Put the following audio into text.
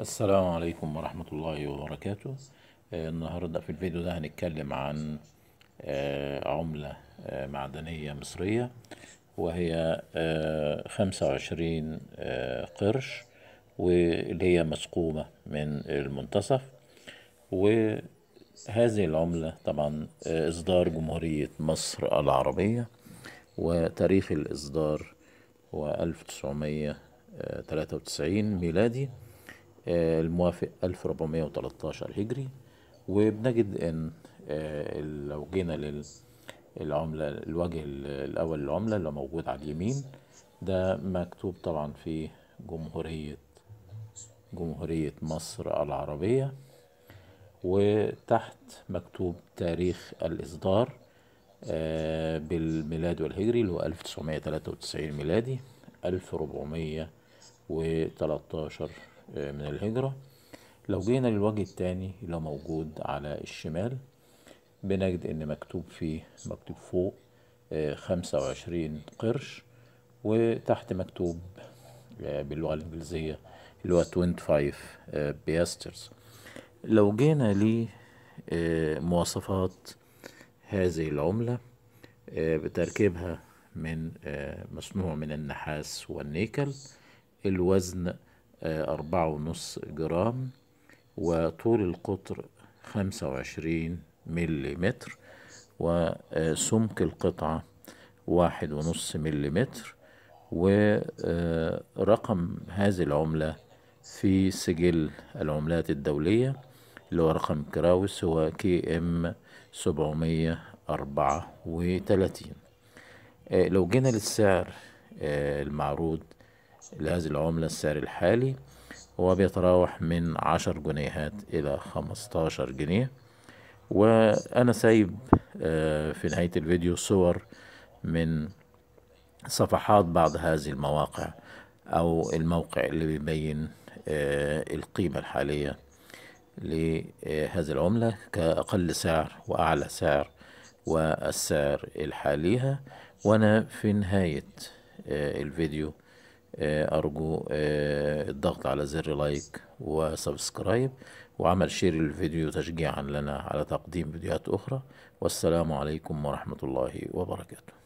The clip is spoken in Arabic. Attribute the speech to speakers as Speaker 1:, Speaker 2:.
Speaker 1: السلام عليكم ورحمة الله وبركاته آه، النهاردة في الفيديو ده هنتكلم عن آه، عملة آه، معدنية مصرية وهي خمسة وعشرين قرش واللي هي مسقومة من المنتصف وهذه العملة طبعا إصدار جمهورية مصر العربية وتاريخ الإصدار هو ألف تلاتة وتسعين ميلادي آه، الموافق 1413 هجري وبنجد ان آه، لو جينا للعملة الوجه الأول للعملة اللي موجود على اليمين ده مكتوب طبعا في جمهورية جمهورية مصر العربية وتحت مكتوب تاريخ الإصدار آه، بالميلاد والهجري اللي هو 1993 ميلادي 1413 من الهجرة لو جينا للوجه التاني اللي موجود على الشمال بنجد ان مكتوب فيه مكتوب فوق آه، خمسة وعشرين قرش وتحت مكتوب آه، باللغة الإنجليزية اللي هو 25 بياسترز آه، لو جينا لمواصفات هذه العملة بتركيبها من مصنوع من النحاس والنيكل الوزن أربعة ونص جرام وطول القطر خمسة وعشرين متر وسمك القطعة واحد ونص متر ورقم هذه العملة في سجل العملات الدولية اللي هو رقم كراوس هو كي ام سبعمية أربعة وتلاتين لو جينا للسعر آه، المعروض لهذه العملة السعر الحالي هو بيتراوح من عشر جنيهات إلى خمستاشر جنيه وأنا سايب آه، في نهاية الفيديو صور من صفحات بعض هذه المواقع أو الموقع اللي بيبين آه، القيمة الحالية لهذه العملة كأقل سعر وأعلى سعر والسعر الحاليها وأنا في نهاية آه، الفيديو آه، أرجو آه، الضغط على زر لايك وسبسكرايب وعمل شير للفيديو تشجيعا لنا على تقديم فيديوهات أخرى والسلام عليكم ورحمة الله وبركاته